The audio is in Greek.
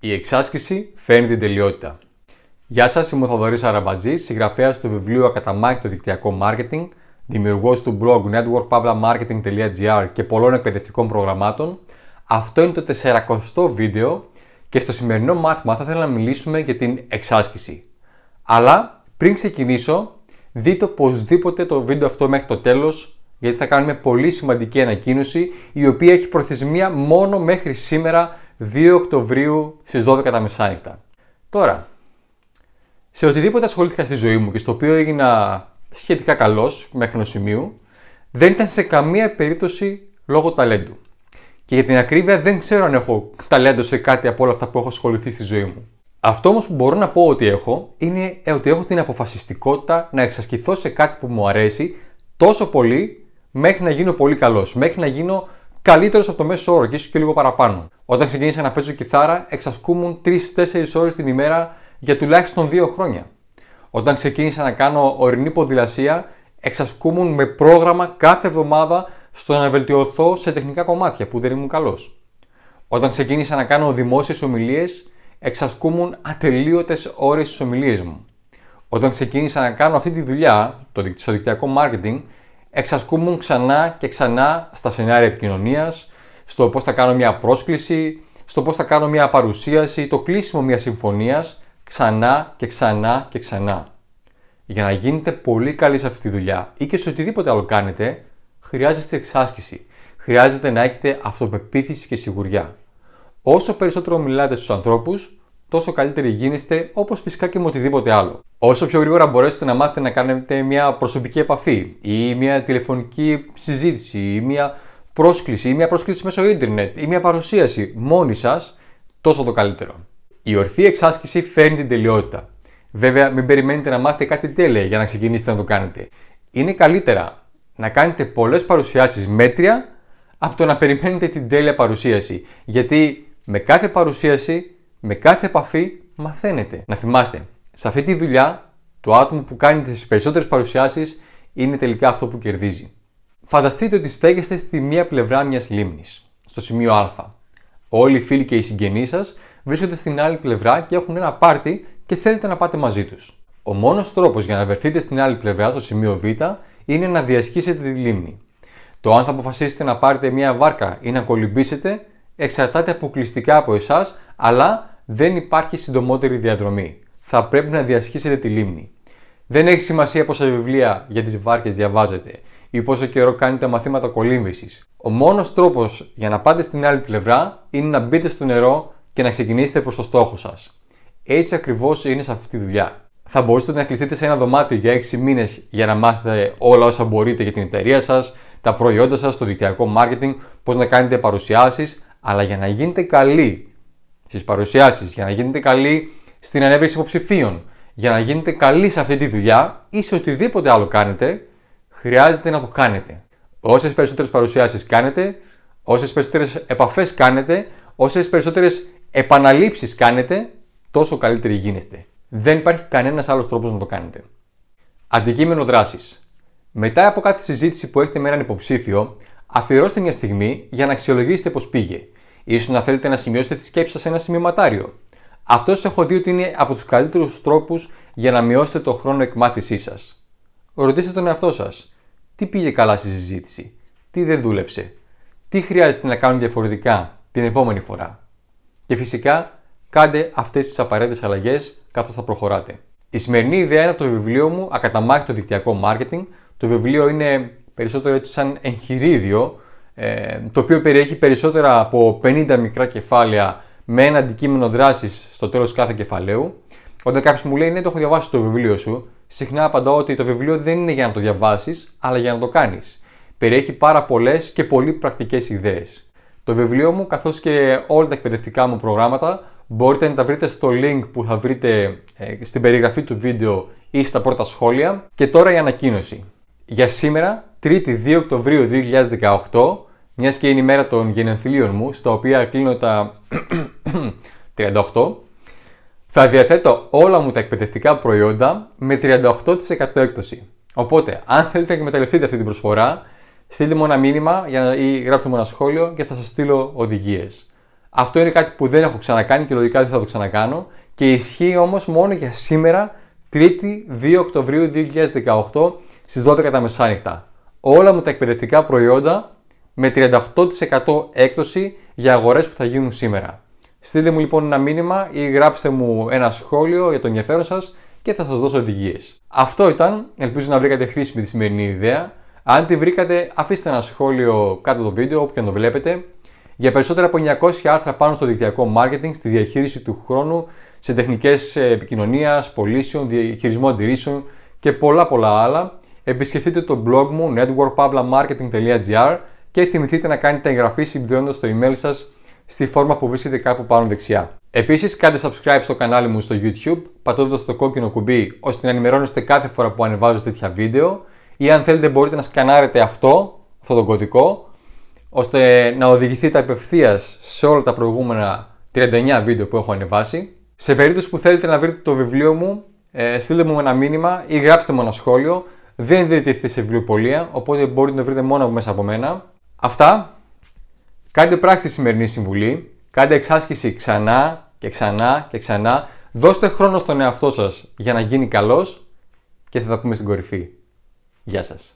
Η εξάσκηση φέρνει την τελειότητα. Γεια σας, είμαι ο Θοδωρής Αραμπατζής, συγγραφέας του βιβλίου Ακαταμάχητο Δικτυακό Μάρκετινγκ, δημιουργός του blog networkpavlamarketing.gr και πολλών εκπαιδευτικών προγραμμάτων. Αυτό είναι το 40ο βίντεο και στο σημερινό μάθημα θα ήθελα να μιλήσουμε για την εξάσκηση. Αλλά πριν ξεκινήσω, δείτε οπωσδήποτε το βίντεο αυτό μέχρι το τέλος, γιατί θα κάνουμε πολύ σημαντική ανακοίνωση η οποία έχει προθεσμία μόνο μέχρι σήμερα 2 Οκτωβρίου στις 12 τα μεσάνυχτα. Τώρα, σε οτιδήποτε ασχολήθηκα στη ζωή μου και στο οποίο έγινα σχετικά καλός, μέχρι ενός σημείου, δεν ήταν σε καμία περίπτωση λόγω ταλέντου. Και για την ακρίβεια δεν ξέρω αν έχω ταλέντο σε κάτι από όλα αυτά που έχω ασχοληθεί στη ζωή μου. Αυτό όμως που μπορώ να πω ότι έχω είναι ε, ότι έχω την αποφασιστικότητα να εξασκηθώ σε κάτι που μου αρέσει τόσο πολύ μέχρι να γίνω πολύ καλός, μέχρι να γίνω καλύτερος από το μέσο όρο και ίσως και λίγο παραπάνω. Όταν ξεκίνησα να παίζω κιθάρα, εξασκούμουν 3-4 ώρες την ημέρα για τουλάχιστον 2 χρόνια. Όταν ξεκίνησα να κάνω ορεινή ποδηλασία, εξασκούμουν με πρόγραμμα κάθε εβδομάδα στο να βελτιωθώ σε τεχνικά κομμάτια που δεν ήμουν καλός. Όταν ξεκίνησα να κάνω δημόσιες ομιλίες, εξασκούμουν ατελείωτες ώρες στις ομιλίες μου. Όταν ξεκίνησα να κάνω αυτή τη δουλειά, το δικτυακό marketing, εξασκούμουν ξανά και ξανά στα σενάρια επικοινωνίας, στο πώς θα κάνω μια πρόσκληση, στο πώς θα κάνω μια παρουσίαση, το κλείσιμο μιας συμφωνίας, ξανά και ξανά και ξανά. Για να γίνετε πολύ καλοί σε αυτή τη δουλειά ή και σε οτιδήποτε άλλο κάνετε, χρειάζεστε εξάσκηση. Χρειάζεται να έχετε αυτοπεποίθηση και σιγουριά. Όσο περισσότερο μιλάτε στους ανθρώπους, τόσο καλύτεροι γίνεστε όπως φυσικά και με οτιδήποτε άλλο. Όσο πιο γρήγορα μπορέσετε να μάθετε να κάνετε μια προσωπική επαφή ή μια τηλεφωνική συζήτηση ή μια πρόσκληση ή μια πρόσκληση μέσω ίντερνετ ή μια παρουσίαση μόνοι σας, τόσο το καλύτερο. Η ορθή εξάσκηση φέρνει την τελειότητα. Βέβαια, μην περιμένετε να μάθετε κάτι τέλεια για να ξεκινήσετε να το κάνετε. Είναι καλύτερα να κάνετε πολλές παρουσιάσεις μέτρια από το να περιμένετε την τέλεια παρουσίαση. Γιατί με κάθε παρουσίαση, με κάθε επαφή μαθαίνετε. Να θυμάστε, σε αυτή τη δουλειά το άτομο που κάνει τις περισσότερες παρουσιάσεις είναι τελικά αυτό που κερδίζει. Φανταστείτε ότι στέκεστε στη μία πλευρά μιας λίμνης, στο σημείο Α. Όλοι οι φίλοι και οι συγγενείς σας βρίσκονται στην άλλη πλευρά και έχουν ένα πάρτι και θέλετε να πάτε μαζί τους. Ο μόνος τρόπος για να βρεθείτε στην άλλη πλευρά, στο σημείο Β, είναι να διασχίσετε τη λίμνη. Το αν θα αποφασίσετε να πάρετε μια βάρκα ή να κολυμπήσετε εξαρτάται αποκλειστικά από εσάς, αλλά δεν υπάρχει συντομότερη διαδρομή. Θα πρέπει να διασχίσετε τη λίμνη. Δεν έχει σημασία πόσα βιβλία για τις βάρκες διαβάζετε ή πόσο καιρό κάνετε μαθήματα κολύμβησης. Ο μόνος τρόπος για να πάτε στην άλλη πλευρά είναι να μπείτε στο νερό και να ξεκινήσετε προς το στόχο σας. Έτσι ακριβώς είναι σε αυτή τη δουλειά. Θα μπορούσατε να κλειστείτε σε ένα δωμάτιο για 6 μήνες για να μάθετε όλα όσα μπορείτε για την εταιρεία σας, τα προϊόντα σας, το δικτυακό marketing, πώς να κάνετε παρουσιάσεις, αλλά για να γίνετε καλοί στις παρουσιάσεις, για να γίνετε καλοί στην ανέβρεση υποψηφίων, για να γίνετε καλοί σε αυτή τη δουλειά ή σε οτιδήποτε άλλο κάνετε, χρειάζεται να το κάνετε. Όσες περισσότερες παρουσιάσεις κάνετε, όσες περισσότερες επαφές κάνετε, όσες περισσότερες επαναλήψεις κάνετε, τόσο καλύτεροι γίνεστε. Δεν υπάρχει κανένας άλλος τρόπος να το κάνετε. Αντικείμενο δράσης. Μετά από κάθε συζήτηση που έχετε με έναν υποψήφιο, αφιερώστε μια στιγμή για να αξιολογήσετε πώς πήγε. Ίσως να θέλετε να σημειώσετε τη σκέψη σας σε ένα σημειωματάριο. Αυτός έχω δει ότι είναι από τους καλύτερους τρόπους για να μειώσετε το χρόνο εκμάθησής σας. Ρωτήστε τον εαυτό σας, τι πήγε καλά στη συζήτηση, τι δεν δούλεψε, τι χρειάζεται να κάνουν διαφορετικά την επόμενη φορά. Και φυσικά, κάντε αυτές τις απαραίτητες αλλαγές καθώς θα προχωράτε. Η σημερινή ιδέα είναι από το βιβλίο μου Ακαταμάχητο Δικτυακό Μάρκετινγκ. Το βιβλίο είναι περισσότερο έτσι σαν εγχειρίδιο, ε, το οποίο περιέχει περισσότερα από 50 μικρά κεφάλαια με ένα αντικείμενο δράσης στο τέλος κάθε κεφαλαίου. Όταν κάποιος μου λέει ναι, το έχω διαβάσει το βιβλίο σου, συχνά απαντάω ότι το βιβλίο δεν είναι για να το διαβάσεις, αλλά για να το κάνεις. Περιέχει πάρα πολλές και πολύ πρακτικές ιδέες. Το βιβλίο μου, καθώς και όλα τα εκπαιδευτικά μου προγράμματα, μπορείτε να τα βρείτε στο link που θα βρείτε ε, στην περιγραφή του βίντεο ή στα πρώτα σχόλια. Και τώρα η ανακοίνωση. Για σήμερα, 3η 2 Οκτωβρίου 2018, μιας και είναι η μέρα των γενεθλίων μου, στα οποία κλείνω τα 38, θα διαθέτω όλα μου τα εκπαιδευτικά προϊόντα με 38% έκπτωση. Οπότε, αν θέλετε να εκμεταλλευτείτε αυτή την προσφορά, στείλτε μου ένα μήνυμα για να... ή γράψτε μου ένα σχόλιο και θα σας στείλω οδηγίες. Αυτό είναι κάτι που δεν έχω ξανακάνει και λογικά δεν θα το ξανακάνω και ισχύει όμως μόνο για σήμερα, 3η 2 Οκτωβρίου 2018 στι 12 τα μεσάνυχτα. Όλα μου τα εκπαιδευτικά προϊόντα με 38% έκπτωση για αγορές που θα γίνουν σήμερα. Στείλτε μου λοιπόν ένα μήνυμα ή γράψτε μου ένα σχόλιο για το ενδιαφέρον σας και θα σας δώσω οδηγίες. Αυτό ήταν, ελπίζω να βρήκατε χρήσιμη τη σημερινή ιδέα. Αν τη βρήκατε, αφήστε ένα σχόλιο κάτω το βίντεο, όπου και το βλέπετε. Για περισσότερα από 900 άρθρα πάνω στο δικτυακό marketing, στη διαχείριση του χρόνου, σε τεχνικές ε, επικοινωνίας, πωλήσεων, διαχειρισμό αντιρρήσεων και πολλά πολλά άλλα, επισκεφτείτε το blog μου networkpavlamarketing.gr και θυμηθείτε να κάνετε εγγραφή συμπληρώνοντας το email σας στη φόρμα που βρίσκεται κάπου πάνω δεξιά. Επίσης κάντε subscribe στο κανάλι μου στο YouTube, πατώντας το κόκκινο κουμπί ώστε να ενημερώνεστε κάθε φορά που ανεβάζω τέτοια βίντεο ή αν θέλετε μπορείτε να σκανάρετε αυτό, αυτό το κωδικό, ώστε να οδηγηθείτε απευθείας σε όλα τα προηγούμενα 39 βίντεο που έχω ανεβάσει. Σε περίπτωση που θέλετε να βρείτε το βιβλίο μου, ε, στείλτε μου ένα μήνυμα ή γράψτε μου ένα σχόλιο. Δεν δείτε σε βιβλιοπολία, οπότε μπορείτε να βρείτε μόνο μέσα από μένα. Αυτά. Κάντε πράξη τη σημερινή συμβουλή. Κάντε εξάσκηση ξανά και ξανά και ξανά. Δώστε χρόνο στον εαυτό σας για να γίνει καλός και θα τα πούμε στην κορυφή. Γεια σας.